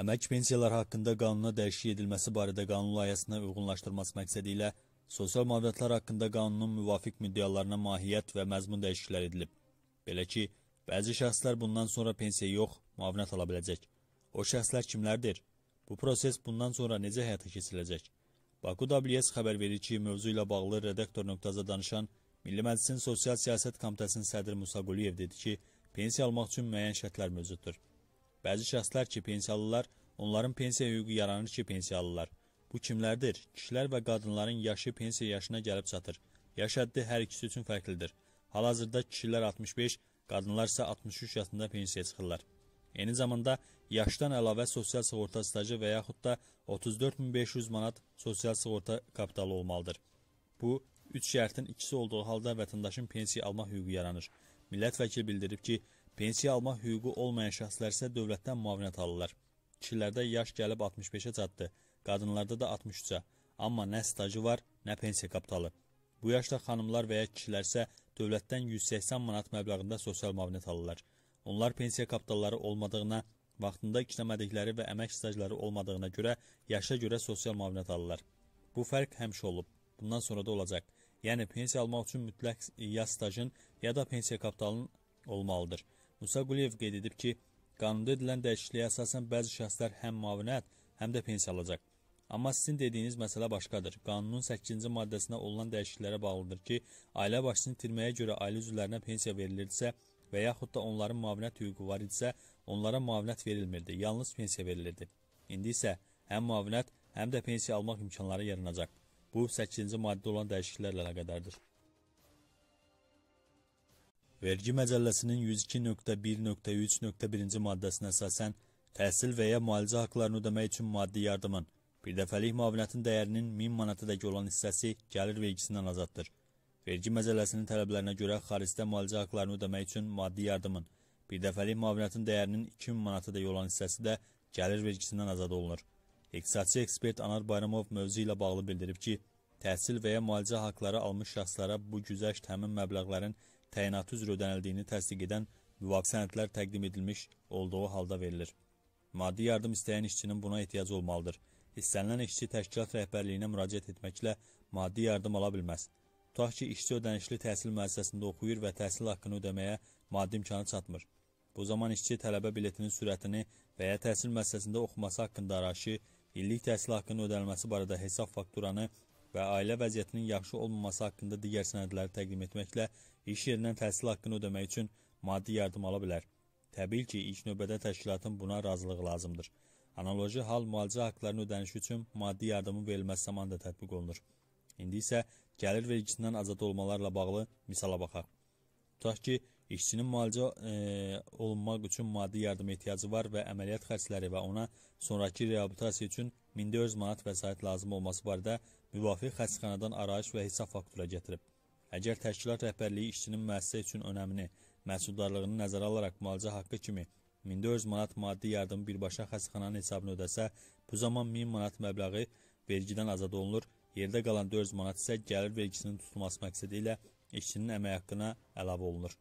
əmək pensiyaları haqqında qanuna dəyişiklik edilməsi barədə qanun layihəsinə uyğunlaşdırması məqsədi ilə sosial müavinətlər haqqında qanunun müvafiq müddəalarına mahiyyət və məzmun dəyişikliklər edilib. Belə ki, bəzi şəxslər bundan sonra pensiya yox, müavinət ala biləcək. O şəxslər kimlərdir? Bu proses bundan sonra necə həyata keçiriləcək? Baku WS xəbər verir ki, mövzu ilə bağlı redaktor.az-a danışan Milli Məclisin Sosial Siyasət Komitəsinin sədri Musa Quliyev dedi ki, pensiya almaq üçün müəyyən şərtlər mövcuddur. Bəzi şəxslər ki, pensiyalılar, onların pensiya hüququ yaranır ki, pensiyalılar. Bu kimlərdir? Kişilər və qadınların yaşı pensiya yaşına gəlib çatır. Yaş həddi hər ikisi üçün fərqlidir. Hal-hazırda kişilər 65, qadınlar isə 63 yaşında pensiyaya çıxırlar. Eyni zamanda yaşdan əlavə sosial sığorta stajı və yaxud da 34500 manat sosial sığorta kapitalı olmalıdır. Bu, üç şərtin ikisi olduğu halda vətəndaşın pensiya alma hüququ yaranır. Millət vəkil bildirib ki, Pensiya almaq hüququ olmayan şəxslər isə dövlətdən müavinət alırlar. Kişilərdə yaş gəlib 65-ə çatdı, qadınlarda da 63-ə. Amma nə stajı var, nə pensiya kapitalı. Bu yaşda xanımlar və ya kişilər isə dövlətdən 180 manat məbləğində sosial müavinət alırlar. Onlar pensiya kapitalları olmadığına, vaxtında işləmədikləri və əmək stajları olmadığına görə yaşa görə sosial müavinət alırlar. Bu fərq həmişə olub. Bundan sonra da olacaq. Yəni pensiya almaq üçün mütləq ya stajın, ya da pensiya kapitalının olmalıdır. Musa Quliyev qeyd edib ki, qanunda edilən dəyişikliyə əsasən bəzi şəxslər həm müavinət, həm də pensiya alacaq. Amma sizin dediyiniz məsələ başqadır. Qanunun 8-ci maddəsinə olunan dəyişikliklərə bağlıdır ki, ailə başçısını itirməyə görə ailə üzvlərinə pensiya verilirsə və yaxud da onların müavinət hüququ var idisə, onlara müavinət verilmirdi, yalnız pensiya verilirdi. İndi isə həm müavinət, həm də pensiya almaq imkanları yaranacaq. Bu 8-ci maddə olan dəyişikliklərlə əlaqədardır. Vergi məcəlləsinin 102.1.3.1-ci maddəsinə əsasən təhsil və ya müalicə haqlarını ödəmək üçün maddi yardımın bir dəfəlik müavinətin dəyərinin 1000 manatadək olan hissəsi gəlir vergisindən azaddır. Vergi məcəlləsinin tələblərinə görə xaricdə müalicə haqlarını ödəmək üçün maddi yardımın bir dəfəlik müavinətin dəyərinin 2000 manatadək olan hissəsi də gəlir vergisindən azad olunur. İqtisadçı ekspert Anar Bayramov mövzu ilə bağlı bildirib ki, təhsil və ya müalicə haqları almış şəxslara bu güzəşt həmin məbləğlərin təyinatı üzrə ödənildiyini təsdiq edən müvafiq sənədlər təqdim edilmiş olduğu halda verilir. Maddi yardım istəyən işçinin buna ehtiyacı olmalıdır. İstənilən işçi təşkilat rəhbərliyinə müraciət etməklə maddi yardım ala bilməz. Tutaq ki, işçi ödənişli təhsil müəssisəsində oxuyur və təhsil haqqını ödəməyə maddi imkanı çatmır. Bu zaman işçi tələbə biletinin sürətini və ya təhsil müəssisəsində oxuması haqqında arayışı, illik təhsil haqqının ödənilməsi barədə hesab fakturanı və ailə vəziyyətinin yaxşı olmaması haqqında digər sənədləri təqdim etməklə iş yerindən təhsil haqqını ödəmək üçün maddi yardım ala bilər. Təbii ki, ilk növbədə təşkilatın buna razılığı lazımdır. Analoji hal müalicə haqqlarının ödənişi üçün maddi yardımın verilməsi zamanı da tətbiq olunur. İndi isə gəlir vergisindən azad olmalarla bağlı misala baxaq. Tutaq ki, İşçinin müalicə e, olunmaq üçün maddi yardıma ehtiyacı var və əməliyyat xərcləri və ona sonrakı reabilitasiya üçün 1400 manat vəsait lazım olması barədə müvafiq xəstəxanadan arayış və hesab faktura gətirib. Əgər təşkilat rəhbərliyi işçinin müəssisə üçün önəmini, məhsuldarlığını nəzərə alaraq müalicə haqqı kimi 1400 manat maddi yardımı birbaşa xəstəxananın hesabına ödəsə, bu zaman 1000 manat məbləği vergidən azad olunur, yerdə qalan 400 manat isə gəlir vergisinin tutulması məqsədi ilə işçinin əmək haqqına əlavə olunur.